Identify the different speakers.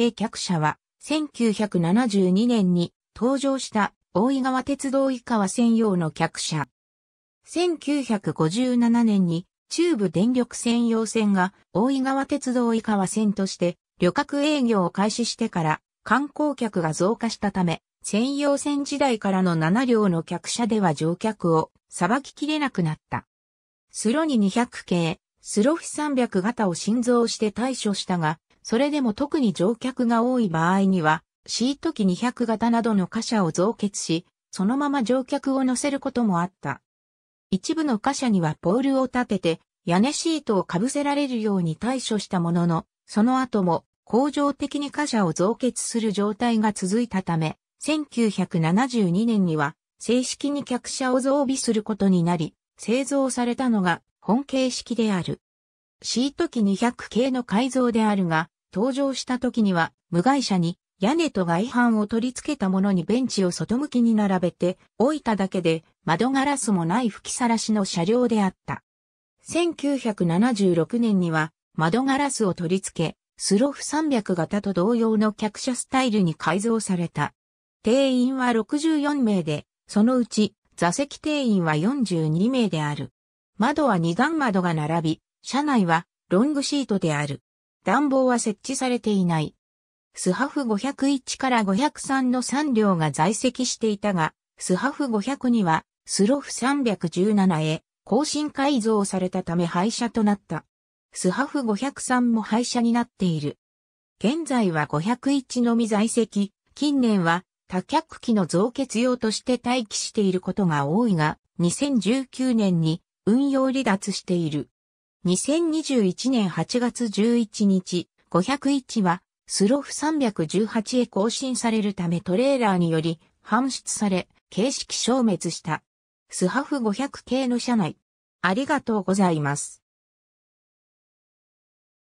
Speaker 1: 定客車は、1972年に登場した大井川鉄道井川専用の客車。1957年に中部電力専用線が大井川鉄道井川線として旅客営業を開始してから観光客が増加したため、専用線時代からの7両の客車では乗客をさばききれなくなった。スロニ200系、スロフ300型を新造して対処したが、それでも特に乗客が多い場合には、シート機200型などの貨車を増結し、そのまま乗客を乗せることもあった。一部の貨車にはポールを立てて、屋根シートをかぶせられるように対処したものの、その後も、恒常的に貨車を増結する状態が続いたため、1972年には、正式に客車を増備することになり、製造されたのが本形式である。シート機200系の改造であるが、登場した時には、無害車に屋根と外板を取り付けたものにベンチを外向きに並べて置いただけで窓ガラスもない吹きさらしの車両であった。1976年には窓ガラスを取り付け、スロフ300型と同様の客車スタイルに改造された。定員は64名で、そのうち座席定員は42名である。窓は2眼窓が並び、車内はロングシートである。暖房は設置されていない。スハフ501から503の3両が在籍していたが、スハフ500にはスロフ317へ更新改造されたため廃車となった。スハフ503も廃車になっている。現在は501のみ在籍、近年は多脚機の増結用として待機していることが多いが、2019年に運用離脱している。2021年8月11日、501は、スロフ318へ更新されるためトレーラーにより、搬出され、形式消滅した。スハフ500系の車内。ありがとうございます。